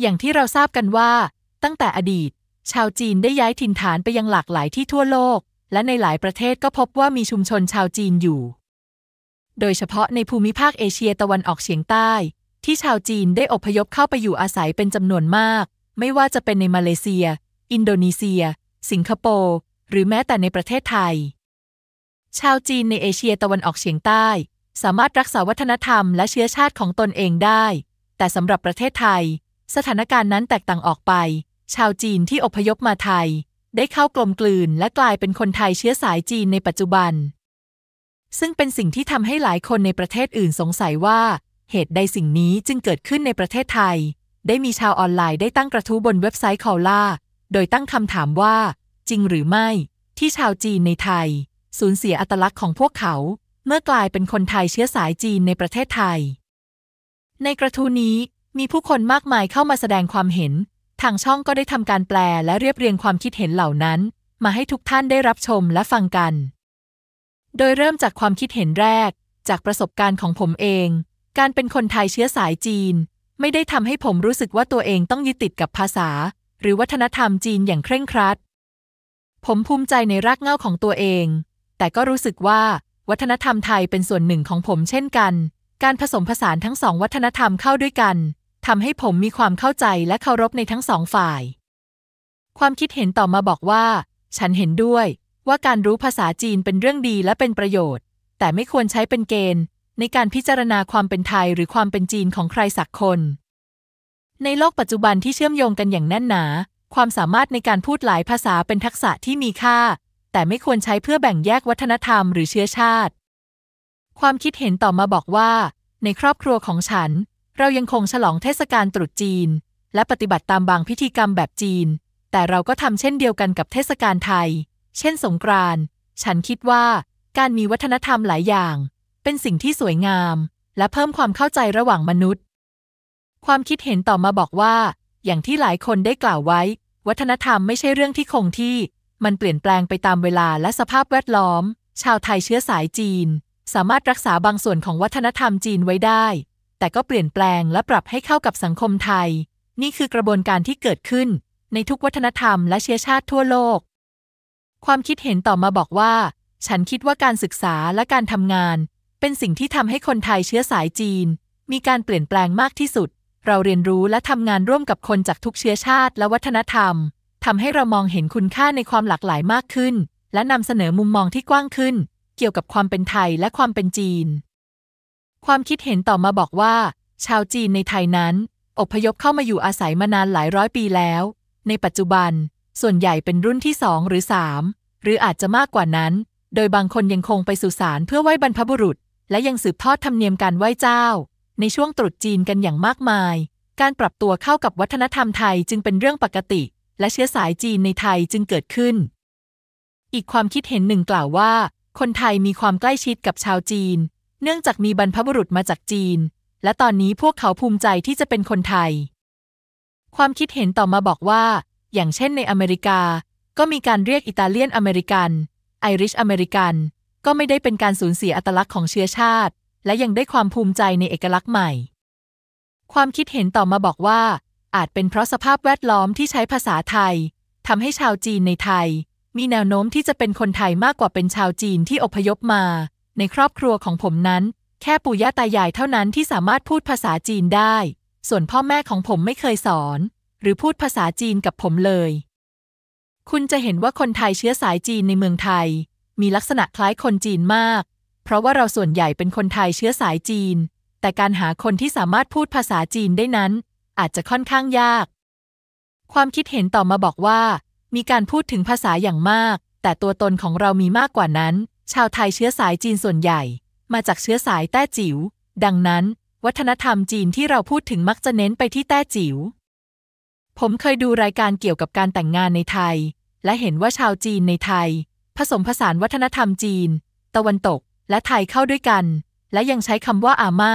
อย่างที่เราทราบกันว่า ตั้งแต่อดีต ชาวจีนได้ย้ายถิ่นฐานไปยังหลากหลายที่ทั่วโลก และในหลายประเทศก็พบว่ามีชุมชนชาวจีนอยู่ โดยเฉพาะในภูมิภาคเอเชียตะวันออกเฉียงใต้ ที่ชาวจีนได้อพยพเข้าไปอยู่อาศัยเป็นจำนวนมาก ไม่ว่าจะเป็นในมาเลเซีย อินโดนีเซีย สิงคโปร์หรือแม้แต่ในประเทศไทย ชาวจีนในเอเชียตะวันออกเฉียงใต้ สามารถรักษาวัฒนธรรมและเชื้อชาติของตนเองได้ แต่สำหรับประเทศไทยสถานการณ์นั้นแตกต่างออกไป ชาวจีนที่อพยพมาไทย ได้เข้ากลมกลืนและกลายเป็นคนไทยเชื้อสายจีนในปัจจุบัน ซึ่งเป็นสิ่งที่ทำให้หลายคนในประเทศอื่นสงสัยว่าเหตุใดสิ่งนี้จึงเกิดขึ้นในประเทศไทย ได้มีชาวออนไลน์ได้ตั้งกระทู้บนเว็บไซต์คอล่า โดยตั้งคำถามว่า จริงหรือไม่ ที่ชาวจีนในไทย สูญเสียอัตลักษณ์ของพวกเขา เมื่อกลายเป็นคนไทยเชื้อสายจีนในประเทศไทย ในกระทู้นี้มีผู้คนมากมายเข้ามาแสดงความเห็น ทางช่องก็ได้ทำการแปลและเรียบเรียงความคิดเห็นเหล่านั้น มาให้ทุกท่านได้รับชมและฟังกัน โดยเริ่มจากความคิดเห็นแรก จากประสบการณ์ของผมเอง การเป็นคนไทยเชื้อสายจีน ไม่ได้ทำให้ผมรู้สึกว่าตัวเองต้องยึดติดกับภาษา หรือวัฒนธรรมจีนอย่างเคร่งครัด ผมภูมิใจในรากเหง้าของตัวเอง แต่ก็รู้สึกว่า วัฒนธรรมไทยเป็นส่วนหนึ่งของผมเช่นกัน การผสมผสานทั้งสองวัฒนธรรมเข้าด้วยกันทำให้ผมมีความเข้าใจและเคารพในทั้งสองฝ่าย ความคิดเห็นต่อมาบอกว่า ฉันเห็นด้วยว่าการรู้ภาษาจีนเป็นเรื่องดีและเป็นประโยชน์ แต่ไม่ควรใช้เป็นเกณฑ์ในการพิจารณาความเป็นไทยหรือความเป็นจีนของใครสักคน ในโลกปัจจุบันที่เชื่อมโยงกันอย่างแน่นหนา ความสามารถในการพูดหลายภาษาเป็นทักษะที่มีค่า แต่ไม่ควรใช้เพื่อแบ่งแยกวัฒนธรรมหรือเชื้อชาติ ความคิดเห็นต่อมาบอกว่า ในครอบครัวของฉันเรายังคงฉลองเทศกาลตรุษจีน และปฏิบัติตามบางพิธีกรรมแบบจีน แต่เราก็ทำเช่นเดียวกันกับเทศกาลไทย เช่นสงกรานต์ ฉันคิดว่าการมีวัฒนธรรมหลายอย่าง เป็นสิ่งที่สวยงาม และเพิ่มความเข้าใจระหว่างมนุษย์ ความคิดเห็นต่อมาบอกว่า อย่างที่หลายคนได้กล่าวไว้ วัฒนธรรมไม่ใช่เรื่องที่คงที่ มันเปลี่ยนแปลงไปตามเวลาและสภาพแวดล้อม ชาวไทยเชื้อสายจีน สามารถรักษาบางส่วนของวัฒนธรรมจีนไว้ได้แต่ก็เปลี่ยนแปลงและปรับให้เข้ากับสังคมไทย นี่คือกระบวนการที่เกิดขึ้น ในทุกวัฒนธรรมและเชื้อชาติทั่วโลก ความคิดเห็นต่อมาบอกว่า ฉันคิดว่าการศึกษาและการทำงาน เป็นสิ่งที่ทำให้คนไทยเชื้อสายจีน มีการเปลี่ยนแปลงมากที่สุด เราเรียนรู้และทำงานร่วมกับคนจากทุกเชื้อชาติและวัฒนธรรมทำให้เรามองเห็นคุณค่าในความหลากหลายมากขึ้น และนำเสนอมุมมองที่กว้างขึ้น เกี่ยวกับความเป็นไทยและความเป็นจีนความคิดเห็นต่อมาบอกว่า ชาวจีนในไทยนั้น อพยพเข้ามาอยู่อาศัยมานานหลายร้อยปีแล้ว ในปัจจุบัน ส่วนใหญ่เป็นรุ่นที่สองหรือสามหรืออาจจะมากกว่านั้น โดยบางคนยังคงไปสุสานเพื่อไหว้บรรพบุรุษ และยังสืบทอดธรรมเนียมการไหว้เจ้า ในช่วงตรุษจีนกันอย่างมากมาย การปรับตัวเข้ากับวัฒนธรรมไทยจึงเป็นเรื่องปกติ และเชื้อสายจีนในไทยจึงเกิดขึ้น อีกความคิดเห็นหนึ่งกล่าวว่า คนไทยมีความใกล้ชิดกับชาวจีนเนื่องจากมีบรรพบุรุษมาจากจีน และตอนนี้พวกเขาภูมิใจที่จะเป็นคนไทย ความคิดเห็นต่อมาบอกว่า อย่างเช่นในอเมริกา ก็มีการเรียกอิตาเลียนอเมริกันไอริชอเมริกัน ก็ไม่ได้เป็นการสูญเสียอัตลักษณ์ของเชื้อชาติ และยังได้ความภูมิใจในเอกลักษณ์ใหม่ ความคิดเห็นต่อมาบอกว่า อาจเป็นเพราะสภาพแวดล้อมที่ใช้ภาษาไทย ทำให้ชาวจีนในไทย มีแนวโน้มที่จะเป็นคนไทยมากกว่าเป็นชาวจีนที่อพยพมาในครอบครัวของผมนั้นแค่ปู่ย่าตายายเท่านั้นที่สามารถพูดภาษาจีนได้ ส่วนพ่อแม่ของผมไม่เคยสอน หรือพูดภาษาจีนกับผมเลย คุณจะเห็นว่าคนไทยเชื้อสายจีนในเมืองไทย มีลักษณะคล้ายคนจีนมาก เพราะว่าเราส่วนใหญ่เป็นคนไทยเชื้อสายจีน แต่การหาคนที่สามารถพูดภาษาจีนได้นั้น อาจจะค่อนข้างยาก ความคิดเห็นต่อมาบอกว่า มีการพูดถึงภาษาอย่างมาก แต่ตัวตนของเรามีมากกว่านั้นชาวไทยเชื้อสายจีนส่วนใหญ่ มาจากเชื้อสายแต้จิว๋วดังนั้น วัฒนธรรมจีนที่เราพูดถึงมักจะเน้นไปที่แต้จิว๋วผมเคยดูรายการเกี่ยวกับการแต่งงานในไทย และเห็นว่าชาวจีนในไทย ผสมผสานวัฒนธรรมจีน ตะวันตกและไทยเข้าด้วยกัน และยังใช้คำว่าอาม่า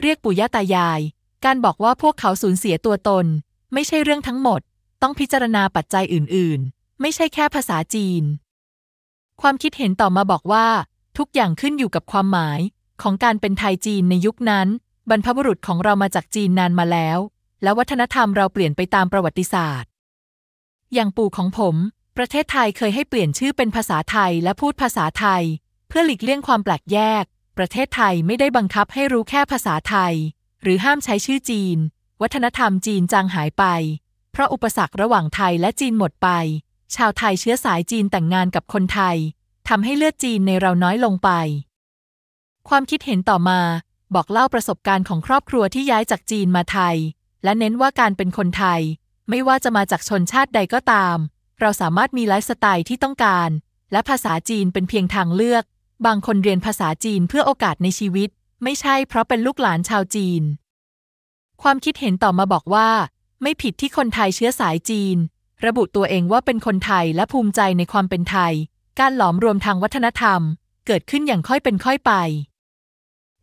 เรียกปู่ย่าตายาย การบอกว่าพวกเขาสูญเสียตัวตน ไม่ใช่เรื่องทั้งหมด ต้องพิจารณาปัจจัยอื่น ๆ ไม่ใช่แค่ภาษาจีนความคิดเห็นต่อมาบอกว่า ทุกอย่างขึ้นอยู่กับความหมาย ของการเป็นไทยจีนในยุคนั้น บรรพบุรุษของเรามาจากจีนนานมาแล้ว และวัฒนธรรมเราเปลี่ยนไปตามประวัติศาสตร์ อย่างปู่ของผม ประเทศไทยเคยให้เปลี่ยนชื่อเป็นภาษาไทยและพูดภาษาไทย เพื่อหลีกเลี่ยงความแปลกแยก ประเทศไทยไม่ได้บังคับให้รู้แค่ภาษาไทย หรือห้ามใช้ชื่อจีน วัฒนธรรมจีนจางหายไปเพราะอุปสรรคระหว่างไทยและจีนหมดไปชาวไทยเชื้อสายจีนแต่งงานกับคนไทยทำให้เลือดจีนในเราน้อยลงไป ความคิดเห็นต่อมา บอกเล่าประสบการณ์ของครอบครัวที่ย้ายจากจีนมาไทย และเน้นว่าการเป็นคนไทย ไม่ว่าจะมาจากชนชาติใดก็ตาม เราสามารถมีไลฟ์สไตล์ที่ต้องการ และภาษาจีนเป็นเพียงทางเลือก บางคนเรียนภาษาจีนเพื่อโอกาสในชีวิต ไม่ใช่เพราะเป็นลูกหลานชาวจีน ความคิดเห็นต่อมาบอกว่า ไม่ผิดที่คนไทยเชื้อสายจีนระบุตัวเองว่าเป็นคนไทยและภูมิใจในความเป็นไทย การหลอมรวมทางวัฒนธรรม เกิดขึ้นอย่างค่อยเป็นค่อยไป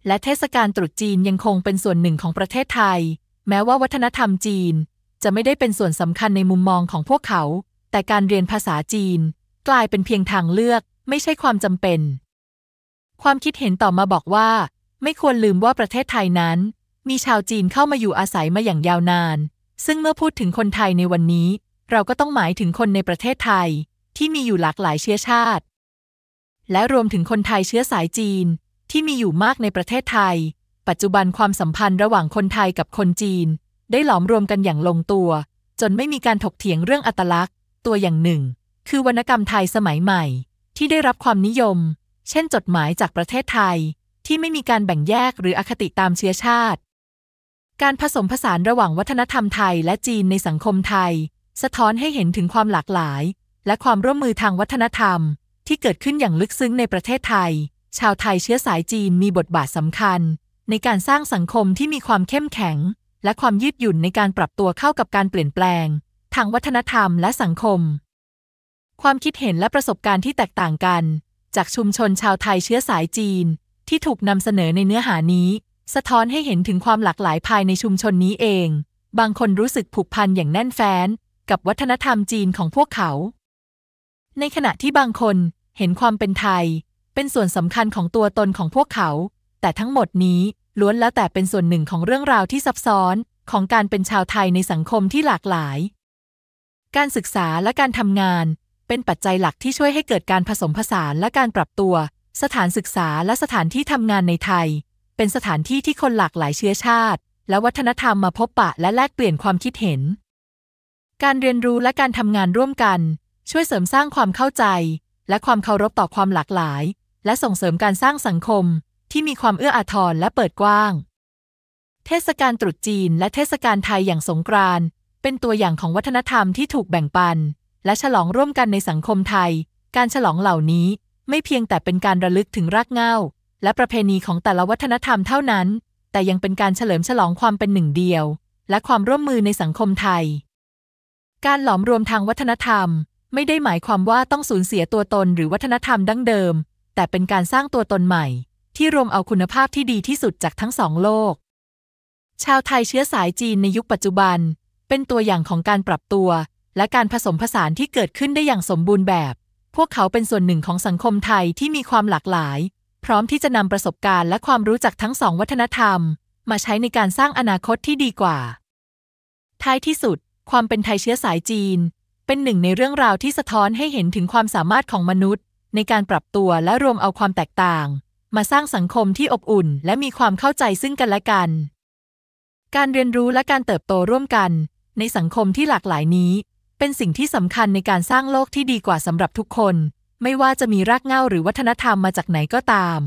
และเทศกาลตรุษจีนยังคงเป็นส่วนหนึ่งของประเทศไทย แม้ว่าวัฒนธรรมจีนจะไม่ได้เป็นส่วนสำคัญในมุมมองของพวกเขา แต่การเรียนภาษาจีนกลายเป็นเพียงทางเลือกไม่ใช่ความจำเป็น ความคิดเห็นต่อมาบอกว่า ไม่ควรลืมว่าประเทศไทยนั้น มีชาวจีนเข้ามาอยู่อาศัยมาอย่างยาวนาน ซึ่งเมื่อพูดถึงคนไทยในวันนี้เราก็ต้องหมายถึงคนในประเทศไทยที่มีอยู่หลากหลายเชื้อชาติ และรวมถึงคนไทยเชื้อสายจีนที่มีอยู่มากในประเทศไทย ปัจจุบันความสัมพันธ์ระหว่างคนไทยกับคนจีน ได้หลอมรวมกันอย่างลงตัว จนไม่มีการถกเถียงเรื่องอัตลักษณ์ ตัวอย่างหนึ่ง คือวรรณกรรมไทยสมัยใหม่ ที่ได้รับความนิยม เช่นจดหมายจากประเทศไทย ที่ไม่มีการแบ่งแยกหรืออคติตามเชื้อชาติ การผสมผสานระหว่างวัฒนธรรมไทยและจีนในสังคมไทยสะท้อนให้เห็นถึงความหลากหลาย และความร่วมมือทางวัฒนธรรม ที่เกิดขึ้นอย่างลึกซึ้งในประเทศไทย ชาวไทยเชื้อสายจีนมีบทบาทสำคัญ ในการสร้างสังคมที่มีความเข้มแข็ง และความยืดหยุ่นในการปรับตัวเข้ากับการเปลี่ยนแปลง ทางวัฒนธรรมและสังคม ความคิดเห็นและประสบการณ์ที่แตกต่างกัน จากชุมชนชาวไทยเชื้อสายจีนที่ถูกนำเสนอในเนื้อหานี้ สะท้อนให้เห็นถึงความหลากหลายภายในชุมชนนี้เอง บางคนรู้สึกผูกพันอย่างแน่นแฟ้นกับวัฒนธรรมจีนของพวกเขา ในขณะที่บางคนเห็นความเป็นไทย เป็นส่วนสำคัญของตัวตนของพวกเขา แต่ทั้งหมดนี้ล้วนแล้วแต่เป็นส่วนหนึ่งของเรื่องราวที่ซับซ้อนของการเป็นชาวไทยในสังคมที่หลากหลาย การศึกษาและการทำงาน เป็นปัจจัยหลักที่ช่วยให้เกิดการผสมผสานและการปรับตัว สถานศึกษาและสถานที่ทำงานในไทย เป็นสถานที่ที่คนหลากหลายเชื้อชาติ และวัฒนธรรมมาพบปะ และแลกเปลี่ยนความคิดเห็นการเรียนรู้และการทำงานร่วมกัน ช่วยเสริมสร้างความเข้าใจและความเคารพต่อความหลากหลาย และส่งเสริมการสร้างสังคมที่มีความเอื้ออาทรและเปิดกว้าง เทศกาลตรุษจีนและเทศกาลไทยอย่างสงกรานต์เป็นตัวอย่างของวัฒนธรรมที่ถูกแบ่งปันและฉลองร่วมกันในสังคมไทย การฉลองเหล่านี้ไม่เพียงแต่เป็นการระลึกถึงรากเหง้าและประเพณีของแต่ละวัฒนธรรมเท่านั้น แต่ยังเป็นการเฉลิมฉลองความเป็นหนึ่งเดียวและความร่วมมือในสังคมไทยการหลอมรวมทางวัฒนธรรม ไม่ได้หมายความว่าต้องสูญเสียตัวตนหรือวัฒนธรรมดั้งเดิม แต่เป็นการสร้างตัวตนใหม่ ที่รวมเอาคุณภาพที่ดีที่สุดจากทั้งสองโลก ชาวไทยเชื้อสายจีนในยุคปัจจุบัน เป็นตัวอย่างของการปรับตัว และการผสมผสานที่เกิดขึ้นได้อย่างสมบูรณ์แบบ พวกเขาเป็นส่วนหนึ่งของสังคมไทยที่มีความหลากหลาย พร้อมที่จะนำประสบการณ์และความรู้จักทั้งสองวัฒนธรรม มาใช้ในการสร้างอนาคตที่ดีกว่าท้ายที่สุดความเป็นไทยเชื้อสายจีน เป็นหนึ่งในเรื่องราวที่สะท้อนให้เห็นถึงความสามารถของมนุษย์ในการปรับตัวและรวมเอาความแตกต่างมาสร้างสังคมที่อบอุ่นและมีความเข้าใจซึ่งกันและกัน การเรียนรู้และการเติบโตร่วมกันในสังคมที่หลากหลายนี้เป็นสิ่งที่สำคัญในการสร้างโลกที่ดีกว่าสำหรับทุกคน ไม่ว่าจะมีรากเหง้าหรือวัฒนธรรมมาจากไหนก็ตาม